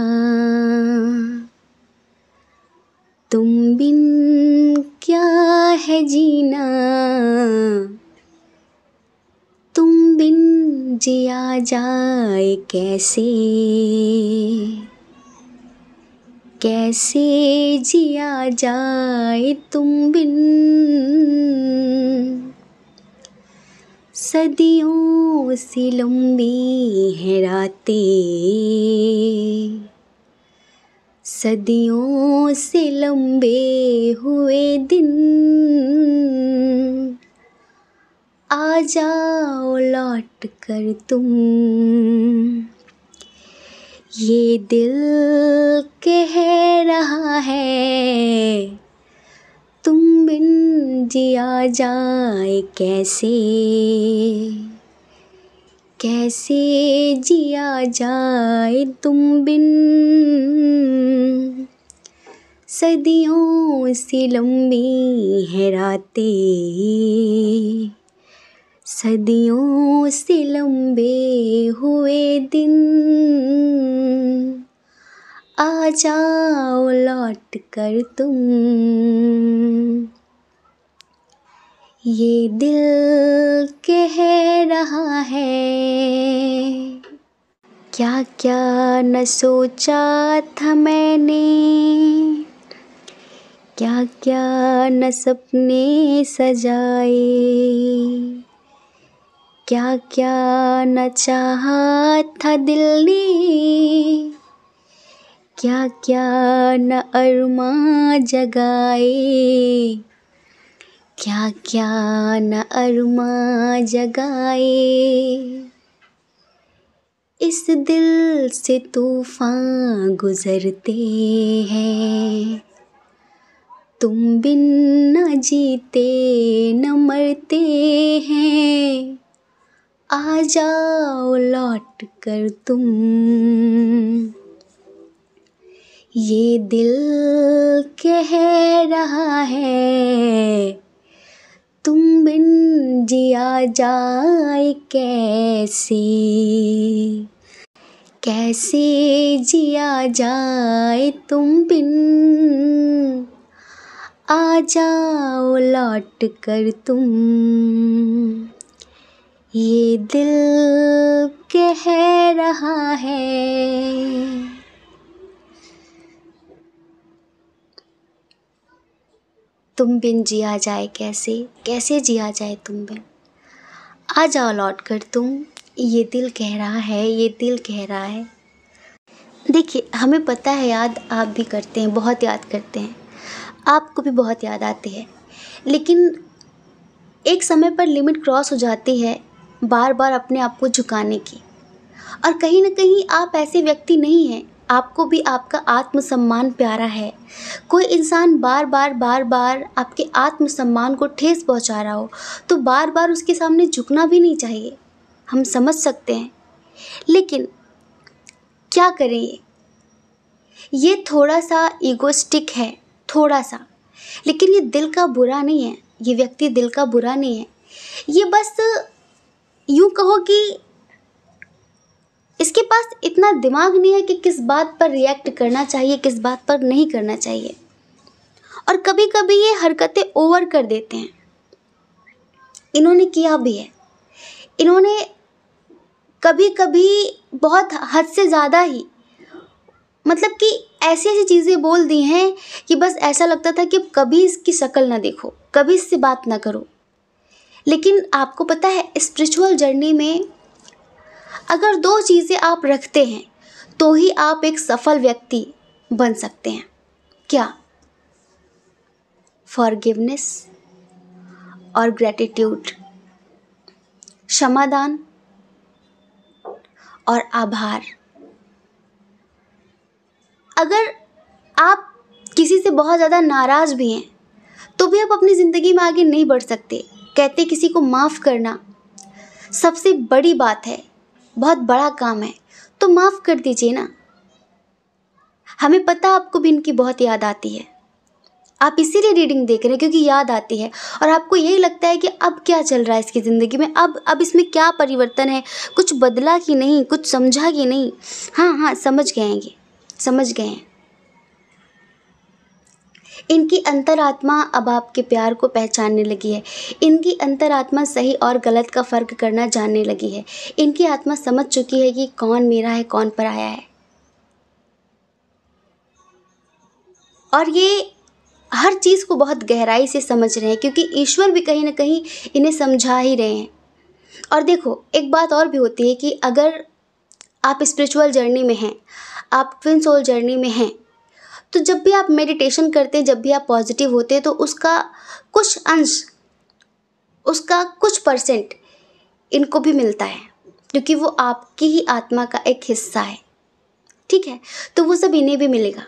तुम बिन क्या है जीना तुम बिन जिया जाए कैसे कैसे जिया जाए तुम बिन सदियों से लंबी है रातें सदियों से लंबे हुए दिन आ जाओ लौट कर तुम ये दिल कह रहा है तुम बिन जिया जाए कैसे कैसे जिया जाए तुम बिन सदियों से लंबी है रातें सदियों से लंबे हुए दिन आ जाओ लौट कर तुम ये दिल कह रहा है क्या क्या न सोचा था मैंने क्या क्या न सपने सजाए क्या क्या न चाहा था दिल ने क्या क्या न अरमा जगाए क्या क्या न अरमा जगाए इस दिल से तूफान गुजरते हैं तुम बिन न जीते न मरते हैं आ जाओ लौट कर तुम ये दिल कह रहा है तुम बिन जिया जाए कैसे कैसे जिया जाए तुम बिन आ जाओ लौट कर तुम ये दिल कह रहा है तुम बिन जिया जाए कैसे कैसे जिया जाए तुम बिन आ जाओ लौट कर तुम ये दिल कह रहा है ये दिल कह रहा है देखिए हमें पता है याद आप भी करते हैं बहुत याद करते हैं आपको भी बहुत याद आती है लेकिन एक समय पर लिमिट क्रॉस हो जाती है बार बार अपने आप को झुकाने की और कहीं ना कहीं आप ऐसे व्यक्ति नहीं हैं आपको भी आपका आत्मसम्मान प्यारा है कोई इंसान बार बार बार बार आपके आत्मसम्मान को ठेस पहुंचा रहा हो तो बार बार उसके सामने झुकना भी नहीं चाहिए हम समझ सकते हैं लेकिन क्या करें ये ये थोड़ा सा ईगोस्टिक है थोड़ा सा लेकिन ये दिल का बुरा नहीं है ये व्यक्ति दिल का बुरा नहीं है ये बस यूँ कहो कि इसके पास इतना दिमाग नहीं है कि किस बात पर रिएक्ट करना चाहिए किस बात पर नहीं करना चाहिए और कभी कभी ये हरकतें ओवर कर देते हैं इन्होंने किया भी है इन्होंने कभी कभी बहुत हद से ज़्यादा ही मतलब कि ऐसी ऐसी चीज़ें बोल दी हैं कि बस ऐसा लगता था कि कभी इसकी शक्ल ना देखो कभी इससे बात ना करो लेकिन आपको पता है स्पिरिचुअल जर्नी में अगर दो चीज़ें आप रखते हैं तो ही आप एक सफल व्यक्ति बन सकते हैं क्या फॉरगिवनेस और ग्रेटिट्यूड क्षमादान और आभार अगर आप किसी से बहुत ज़्यादा नाराज़ भी हैं तो भी आप अपनी ज़िंदगी में आगे नहीं बढ़ सकते कहते किसी को माफ़ करना सबसे बड़ी बात है बहुत बड़ा काम है तो माफ़ कर दीजिए ना हमें पता आपको भी इनकी बहुत याद आती है आप इसीलिए रीडिंग देख रहे हैं क्योंकि याद आती है और आपको यही लगता है कि अब क्या चल रहा है इसकी ज़िंदगी में अब अब इसमें क्या परिवर्तन है कुछ बदला कि नहीं कुछ समझा कि नहीं हाँ हाँ समझ गए हैं ये समझ गए हैं इनकी अंतरात्मा अब आपके प्यार को पहचानने लगी है इनकी अंतरात्मा सही और गलत का फ़र्क करना जानने लगी है इनकी आत्मा समझ चुकी है कि कौन मेरा है कौन पराया है और ये हर चीज़ को बहुत गहराई से समझ रहे हैं क्योंकि ईश्वर भी कहीं ना कहीं इन्हें समझा ही रहे हैं और देखो एक बात और भी होती है कि अगर आप स्पिरिचुअल जर्नी में हैं आप ट्विन सोल जर्नी में हैं तो जब भी आप मेडिटेशन करते हैं जब भी आप पॉजिटिव होते हैं तो उसका कुछ अंश उसका कुछ परसेंट इनको भी मिलता है क्योंकि वो आपकी ही आत्मा का एक हिस्सा है ठीक है तो वो सब इन्हें भी मिलेगा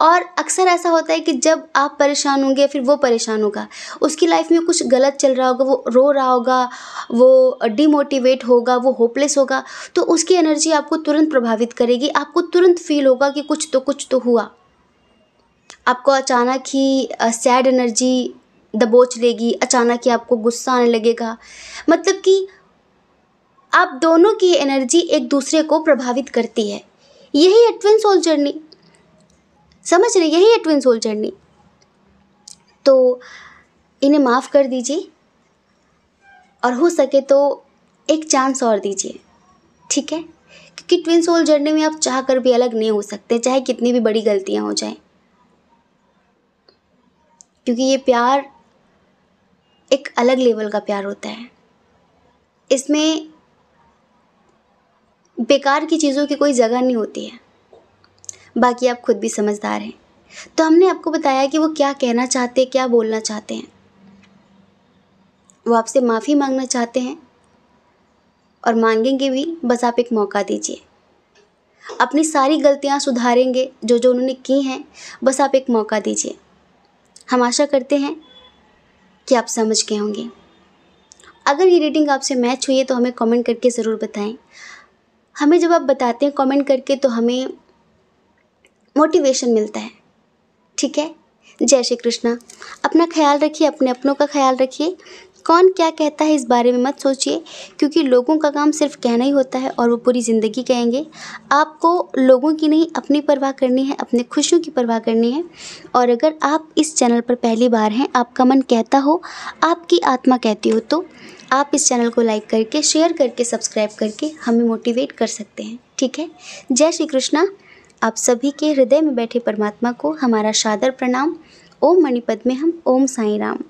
और अक्सर ऐसा होता है कि जब आप परेशान होंगे या फिर वो परेशान होगा उसकी लाइफ में कुछ गलत चल रहा होगा वो रो रहा होगा वो डिमोटिवेट होगा वो होपलेस होगा तो उसकी एनर्जी आपको तुरंत प्रभावित करेगी आपको तुरंत फील होगा कि कुछ तो कुछ तो हुआ आपको अचानक ही सैड एनर्जी दबोच लेगी अचानक ही आपको गुस्सा आने लगेगा मतलब कि आप दोनों की एनर्जी एक दूसरे को प्रभावित करती है यही एडवेंस ऑल सोल जर्नी समझ रहे यही है ट्विन सोल जर्नी तो इन्हें माफ़ कर दीजिए और हो सके तो एक चांस और दीजिए ठीक है क्योंकि ट्विन सोल जर्नी में आप चाह कर भी अलग नहीं हो सकते चाहे कितनी भी बड़ी गलतियाँ हो जाएं क्योंकि ये प्यार एक अलग लेवल का प्यार होता है इसमें बेकार की चीज़ों की कोई जगह नहीं होती है बाकी आप खुद भी समझदार हैं तो हमने आपको बताया कि वो क्या कहना चाहते हैं क्या बोलना चाहते हैं वो आपसे माफ़ी मांगना चाहते हैं और मांगेंगे भी बस आप एक मौका दीजिए अपनी सारी गलतियाँ सुधारेंगे जो जो उन्होंने की हैं बस आप एक मौका दीजिए हम आशा करते हैं कि आप समझ गए होंगे अगर ये रीडिंग आपसे मैच हुई है तो हमें कमेंट करके ज़रूर बताएं हमें जब आप बताते हैं कमेंट करके तो हमें मोटिवेशन मिलता है ठीक है जय श्री कृष्णा अपना ख्याल रखिए अपने अपनों का ख्याल रखिए कौन क्या कहता है इस बारे में मत सोचिए क्योंकि लोगों का काम सिर्फ कहना ही होता है और वो पूरी ज़िंदगी कहेंगे आपको लोगों की नहीं अपनी परवाह करनी है अपने खुशियों की परवाह करनी है और अगर आप इस चैनल पर पहली बार हैं आपका मन कहता हो आपकी आत्मा कहती हो तो आप इस चैनल को लाइक करके शेयर करके सब्सक्राइब करके हमें मोटिवेट कर सकते हैं ठीक है जय श्री कृष्णा आप सभी के हृदय में बैठे परमात्मा को हमारा सादर प्रणाम ओम मणिपद में हम ओम साई राम